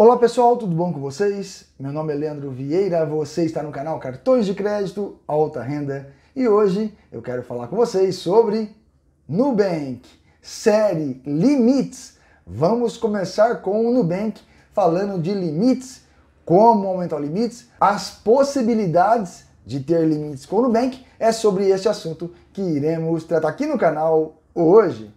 Olá pessoal, tudo bom com vocês? Meu nome é Leandro Vieira, você está no canal Cartões de Crédito Alta Renda e hoje eu quero falar com vocês sobre Nubank, série Limites. Vamos começar com o Nubank falando de limites, como aumentar limites, as possibilidades de ter limites com o Nubank. É sobre este assunto que iremos tratar aqui no canal hoje.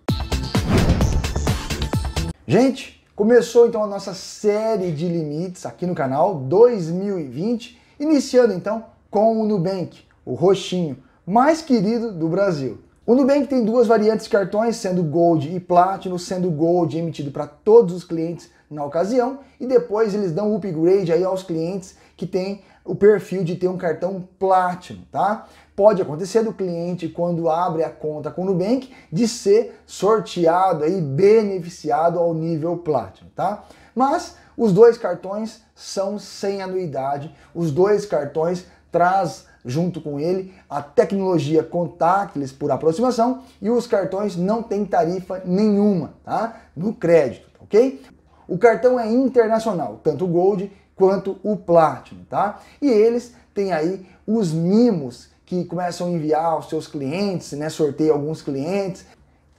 Gente, Começou então a nossa série de limites aqui no canal 2020, iniciando então com o Nubank, o roxinho mais querido do Brasil. O Nubank tem duas variantes de cartões, sendo Gold e Platinum, sendo Gold emitido para todos os clientes na ocasião e depois eles dão upgrade aí aos clientes que têm o perfil de ter um cartão Platinum, tá? Pode acontecer do cliente, quando abre a conta com o Nubank, de ser sorteado e beneficiado ao nível Platinum, tá? Mas os dois cartões são sem anuidade, os dois cartões traz junto com ele a tecnologia contactless por aproximação e os cartões não têm tarifa nenhuma, tá? No crédito, ok? O cartão é internacional, tanto o Gold quanto o Platinum, tá? E eles têm aí os mimos que começam a enviar aos seus clientes, né? Sorteia alguns clientes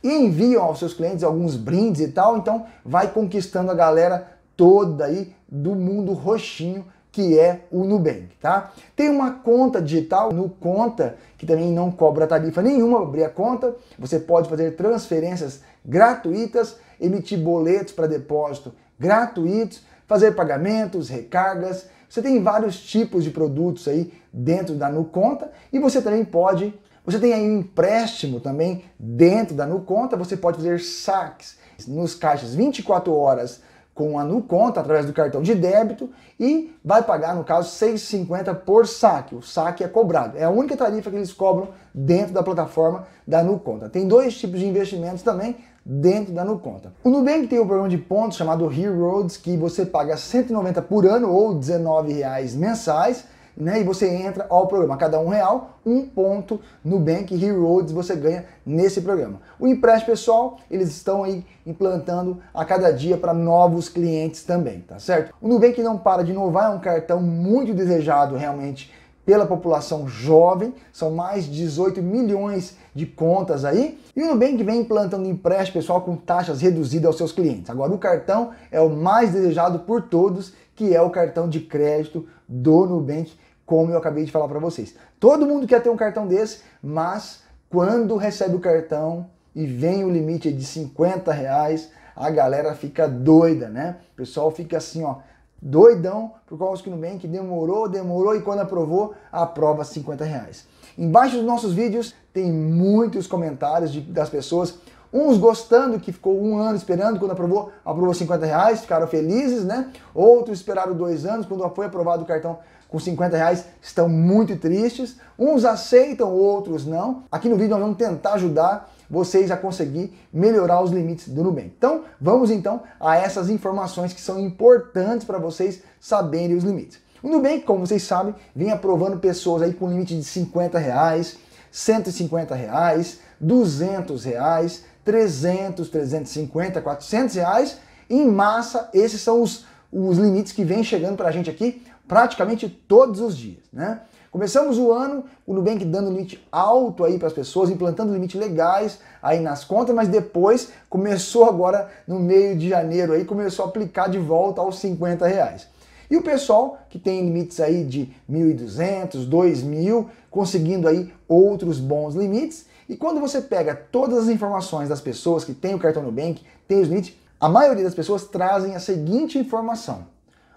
e enviam aos seus clientes alguns brindes e tal. Então vai conquistando a galera toda aí do mundo roxinho que é o Nubank, tá? Tem uma conta digital no Conta, que também não cobra tarifa nenhuma abrir a conta. Você pode fazer transferências gratuitas, emitir boletos para depósito gratuitos, fazer pagamentos, recargas. Você tem vários tipos de produtos aí dentro da NuConta e você também pode. Você tem aí um empréstimo também dentro da NuConta, você pode fazer saques nos caixas 24 horas com a NuConta através do cartão de débito e vai pagar, no caso, R$ 6,50 por saque. O saque é cobrado. É a única tarifa que eles cobram dentro da plataforma da NuConta. Tem dois tipos de investimentos também dentro da NuConta. O Nubank tem um programa de pontos chamado Heroes, que você paga 190 por ano ou 19 reais mensais, né? E você entra ao programa. Cada um real, um ponto Nubank Heroes você ganha nesse programa. O empréstimo pessoal, eles estão aí implantando a cada dia para novos clientes também, tá certo? O Nubank não para de inovar, é um cartão muito desejado realmente pela população jovem, são mais de 18 milhões de contas aí. E o Nubank vem implantando empréstimo pessoal com taxas reduzidas aos seus clientes. Agora, o cartão é o mais desejado por todos, que é o cartão de crédito do Nubank, como eu acabei de falar para vocês. Todo mundo quer ter um cartão desse, mas quando recebe o cartão e vem o limite de 50 reais, a galera fica doida, né? O pessoal fica assim, ó, doidão por causa que bem que demorou, demorou e quando aprovou, aprova 50 reais. Embaixo dos nossos vídeos tem muitos comentários de, das pessoas, uns gostando que ficou um ano esperando, quando aprovou, aprovou 50 reais, ficaram felizes, né? Outros esperaram dois anos, quando foi aprovado o cartão com 50 reais, estão muito tristes. Uns aceitam, outros não. Aqui no vídeo nós vamos tentar ajudar vocês a conseguir melhorar os limites do Nubank. Então, vamos então a essas informações que são importantes para vocês saberem os limites. O Nubank, como vocês sabem, vem aprovando pessoas aí com limite de 50 reais, 150 reais, 200 reais, 300, 350, 400 reais. Em massa, esses são os, os limites que vêm chegando para a gente aqui praticamente todos os dias, né? Começamos o ano, o Nubank dando limite alto aí para as pessoas, implantando limites legais aí nas contas, mas depois começou agora no meio de janeiro aí, começou a aplicar de volta aos 50 reais. E o pessoal que tem limites aí de 1.200, 2.000, conseguindo aí outros bons limites. E quando você pega todas as informações das pessoas que têm o cartão Nubank, tem os limites, a maioria das pessoas trazem a seguinte informação.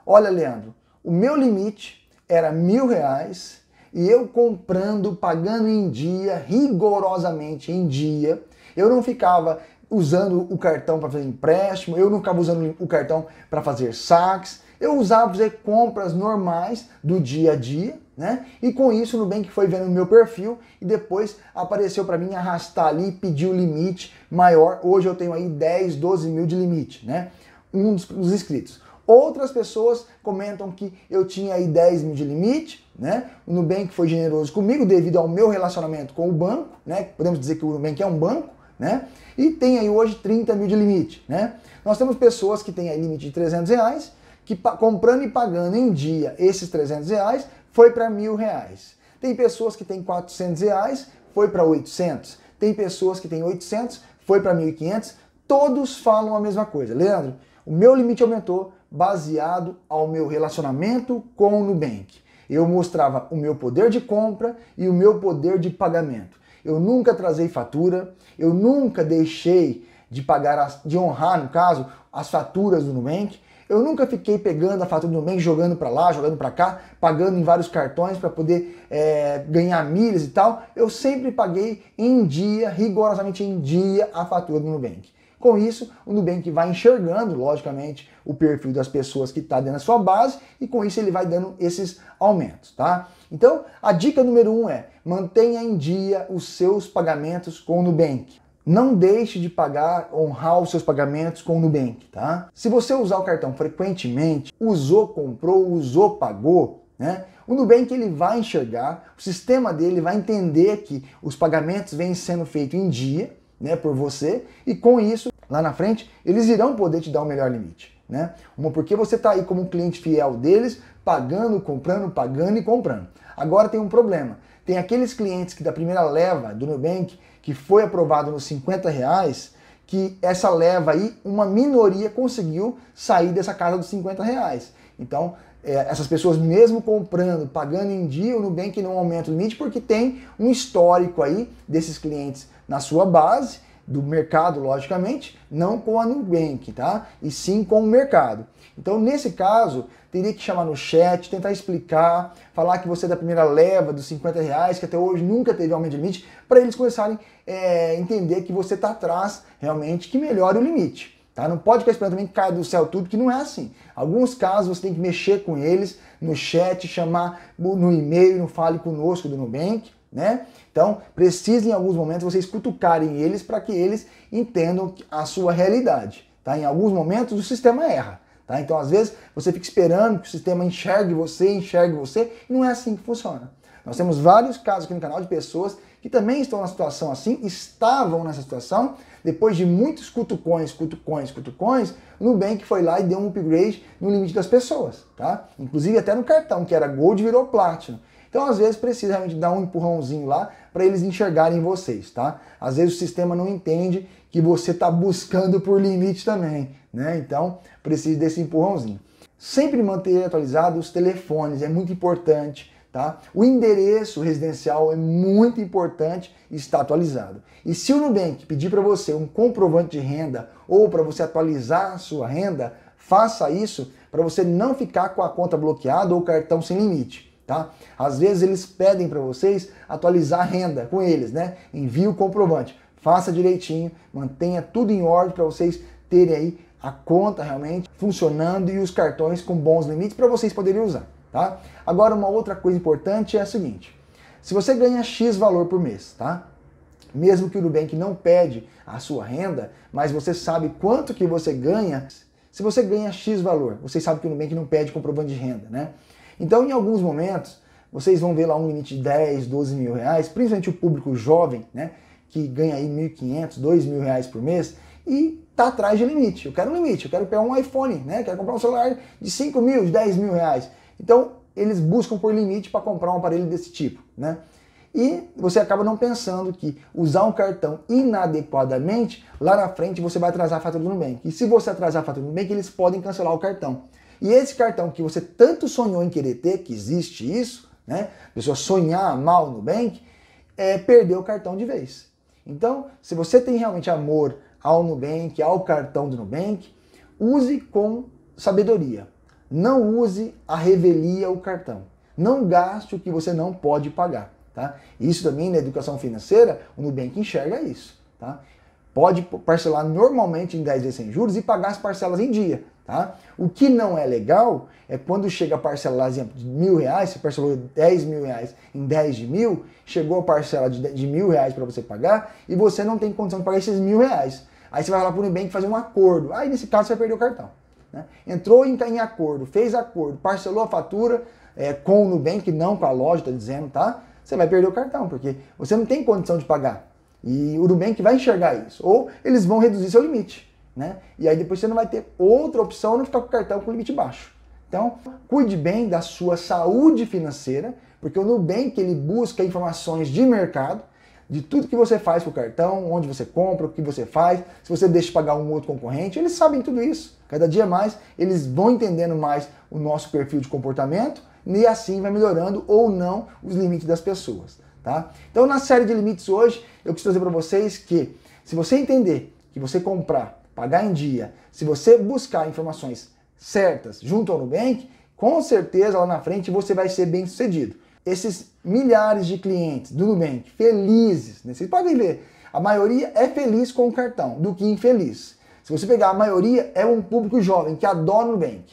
Olha, Leandro, o meu limite era mil reais e eu comprando, pagando em dia, rigorosamente em dia, eu não ficava usando o cartão para fazer empréstimo, eu não ficava usando o cartão para fazer saques, eu usava fazer compras normais do dia a dia, né? E com isso o Nubank foi vendo o meu perfil e depois apareceu para mim arrastar ali, pedir o um limite maior. Hoje eu tenho aí 10, 12 mil de limite, né? Um dos, dos inscritos. Outras pessoas comentam que eu tinha aí 10 mil de limite, né? O Nubank foi generoso comigo devido ao meu relacionamento com o banco, né? Podemos dizer que o Nubank é um banco, né? E tem aí hoje 30 mil de limite, né? Nós temos pessoas que têm aí limite de 300 reais, que comprando e pagando em dia esses 300 reais, foi para mil reais. Tem pessoas que têm 400 reais, foi para 800. Tem pessoas que têm 800, foi para 1.500. Todos falam a mesma coisa. Leandro, o meu limite aumentou, baseado ao meu relacionamento com o Nubank. Eu mostrava o meu poder de compra e o meu poder de pagamento. Eu nunca trazei fatura, eu nunca deixei de pagar, as, de honrar, no caso, as faturas do Nubank. Eu nunca fiquei pegando a fatura do Nubank, jogando para lá, jogando para cá, pagando em vários cartões para poder é, ganhar milhas e tal. Eu sempre paguei em dia, rigorosamente em dia, a fatura do Nubank. Com isso, o Nubank vai enxergando, logicamente, o perfil das pessoas que está dentro da sua base e com isso ele vai dando esses aumentos, tá? Então, a dica número um é mantenha em dia os seus pagamentos com o Nubank. Não deixe de pagar, honrar os seus pagamentos com o Nubank, tá? Se você usar o cartão frequentemente, usou, comprou, usou, pagou, né? O Nubank ele vai enxergar, o sistema dele vai entender que os pagamentos vêm sendo feitos em dia, né, por você, e com isso, lá na frente, eles irão poder te dar o melhor limite. Né? Uma porque você está aí como um cliente fiel deles, pagando, comprando, pagando e comprando. Agora tem um problema. Tem aqueles clientes que da primeira leva do Nubank, que foi aprovado nos 50 reais, que essa leva aí, uma minoria conseguiu sair dessa casa dos 50 reais. Então, é, essas pessoas mesmo comprando, pagando em dia, o Nubank não aumenta o limite porque tem um histórico aí desses clientes na sua base do mercado, logicamente, não com a Nubank, tá? E sim com o mercado. Então, nesse caso, teria que chamar no chat, tentar explicar, falar que você é da primeira leva dos 50 reais, que até hoje nunca teve aumento de limite, para eles começarem a é, entender que você está atrás realmente, que melhore o limite. Tá? Não pode ficar esperando também que caia do céu tudo, que não é assim. Alguns casos você tem que mexer com eles no chat, chamar no e-mail, no Fale Conosco do Nubank, né? Então, precisa em alguns momentos vocês cutucarem eles para que eles entendam a sua realidade, tá? Em alguns momentos o sistema erra, tá? Então, às vezes você fica esperando que o sistema enxergue você, enxergue você, e não é assim que funciona. Nós temos vários casos aqui no canal de pessoas que também estão na situação assim, estavam nessa situação, depois de muitos cutucões, cutucões, cutucões, o Nubank foi lá e deu um upgrade no limite das pessoas, tá? Inclusive até no cartão, que era Gold virou Platinum. Então, às vezes, precisa realmente dar um empurrãozinho lá para eles enxergarem vocês, tá? Às vezes o sistema não entende que você está buscando por limite também, né? Então, precisa desse empurrãozinho. Sempre manter atualizado os telefones, é muito importante. Tá? O endereço residencial é muito importante estar atualizado. E se o Nubank pedir para você um comprovante de renda ou para você atualizar a sua renda, faça isso para você não ficar com a conta bloqueada ou cartão sem limite tá? Às vezes eles pedem para vocês atualizar a renda com eles, né? Envie o comprovante, faça direitinho, mantenha tudo em ordem para vocês terem aí a conta realmente funcionando e os cartões com bons limites para vocês poderem usar, tá? Agora uma outra coisa importante é a seguinte: se você ganha X valor por mês, tá? Mesmo que o Nubank não pede a sua renda, mas você sabe quanto que você ganha, se você ganha X valor, você sabe que o Nubank não pede comprovante de renda, né? Então, em alguns momentos, vocês vão ver lá um limite de 10, 12 mil reais, principalmente o público jovem, né? Que ganha aí 1.500, 2 mil reais por mês e tá atrás de limite. Eu quero um limite, eu quero pegar um iPhone, né? quero comprar um celular de 5 mil, de 10 mil reais. Então, eles buscam por limite para comprar um aparelho desse tipo, né? E você acaba não pensando que usar um cartão inadequadamente, lá na frente você vai atrasar a fatura do Nubank. E se você atrasar a fatura do Nubank, eles podem cancelar o cartão. E esse cartão que você tanto sonhou em querer ter, que existe isso, né? A pessoa sonhar mal no Nubank, é perder o cartão de vez. Então, se você tem realmente amor ao Nubank, ao cartão do Nubank, use com sabedoria. Não use a revelia o cartão. Não gaste o que você não pode pagar. Tá? Isso também na educação financeira, o Nubank enxerga isso. Tá? Pode parcelar normalmente em 10 vezes sem juros e pagar as parcelas em dia. Tá? O que não é legal é quando chega a parcela, exemplo, de mil reais, você parcelou 10 mil reais em 10 de mil, chegou a parcela de, de mil reais para você pagar e você não tem condição de pagar esses mil reais. Aí você vai lá para o Nubank fazer um acordo. Aí nesse caso você vai perder o cartão. Né? Entrou em, em, acordo, fez acordo, parcelou a fatura é, com o Nubank, não com a loja, está dizendo, tá? Você vai perder o cartão, porque você não tem condição de pagar. E o Nubank vai enxergar isso. Ou eles vão reduzir seu limite né? E aí depois você não vai ter outra opção não ficar com o cartão com limite baixo. Então, cuide bem da sua saúde financeira, porque o Nubank ele busca informações de mercado, de tudo que você faz com o cartão, onde você compra, o que você faz, se você deixa pagar um outro concorrente, eles sabem tudo isso. Cada dia mais eles vão entendendo mais o nosso perfil de comportamento e assim vai melhorando ou não os limites das pessoas, tá? Então, na série de limites hoje, eu quis trazer para vocês que se você entender que você comprar pagar em dia, se você buscar informações certas junto ao Nubank, com certeza lá na frente você vai ser bem sucedido. Esses milhares de clientes do Nubank felizes, né? vocês podem ver, a maioria é feliz com o cartão do que infeliz. Se você pegar a maioria, é um público jovem que adora o Nubank.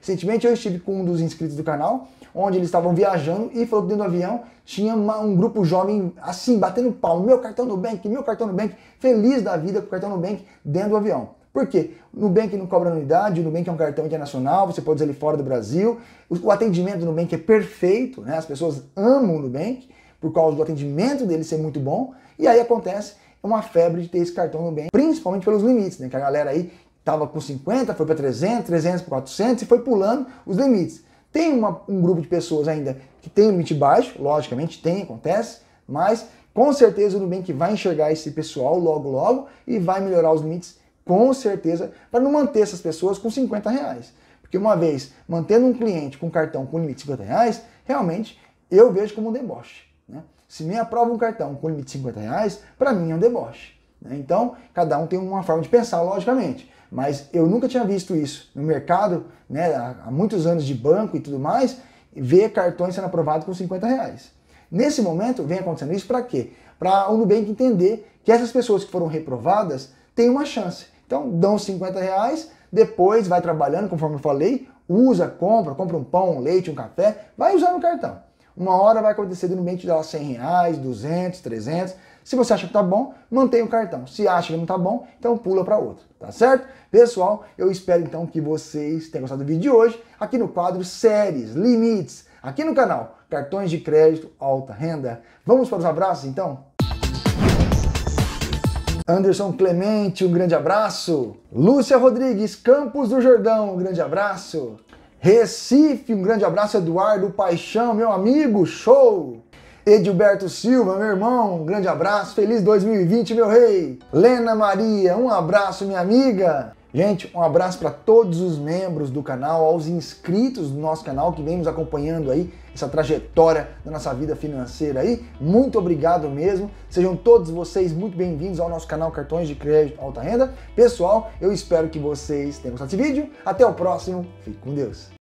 Recentemente eu estive com um dos inscritos do canal onde eles estavam viajando e falou que dentro do avião tinha uma, um grupo jovem assim, batendo pau, meu cartão Nubank, meu cartão Nubank, feliz da vida com o cartão Nubank dentro do avião. Por quê? Nubank não cobra anuidade, o Nubank é um cartão internacional, você pode usar ele fora do Brasil. O atendimento do Nubank é perfeito, né? as pessoas amam o Nubank por causa do atendimento dele ser muito bom. E aí acontece uma febre de ter esse cartão Nubank, principalmente pelos limites, né? que a galera aí estava com 50, foi para 300, 300 para 400 e foi pulando os limites. Tem uma, um grupo de pessoas ainda que tem um limite baixo, logicamente tem, acontece, mas com certeza o Nubank vai enxergar esse pessoal logo logo e vai melhorar os limites com certeza para não manter essas pessoas com 50 reais. Porque uma vez mantendo um cliente com cartão com limite de 50 reais, realmente eu vejo como um deboche. Né? Se me aprova um cartão com limite de 50 reais, para mim é um deboche. Né? Então, cada um tem uma forma de pensar, logicamente. Mas eu nunca tinha visto isso no mercado, né, há muitos anos de banco e tudo mais, ver cartões sendo aprovados com 50 reais. Nesse momento, vem acontecendo isso para quê? Para o Nubank entender que essas pessoas que foram reprovadas têm uma chance. Então, dão 50 reais, depois vai trabalhando, conforme eu falei, usa, compra, compra um pão, um leite, um café, vai usando o cartão. Uma hora vai acontecer do Nubank dar 100 reais, 200, 300, se você acha que tá bom, mantém o cartão. Se acha que não tá bom, então pula para outro, tá certo? Pessoal, eu espero então que vocês tenham gostado do vídeo de hoje, aqui no quadro Séries, Limites, aqui no canal Cartões de Crédito Alta Renda. Vamos para os abraços então? Anderson Clemente, um grande abraço. Lúcia Rodrigues, Campos do Jordão, um grande abraço. Recife, um grande abraço. Eduardo Paixão, meu amigo, show! Edilberto Silva, meu irmão, um grande abraço, feliz 2020, meu rei. Lena Maria, um abraço, minha amiga. Gente, um abraço para todos os membros do canal, aos inscritos do nosso canal que vem nos acompanhando aí essa trajetória da nossa vida financeira aí. Muito obrigado mesmo. Sejam todos vocês muito bem-vindos ao nosso canal Cartões de Crédito Alta Renda. Pessoal, eu espero que vocês tenham gostado desse vídeo. Até o próximo. Fique com Deus.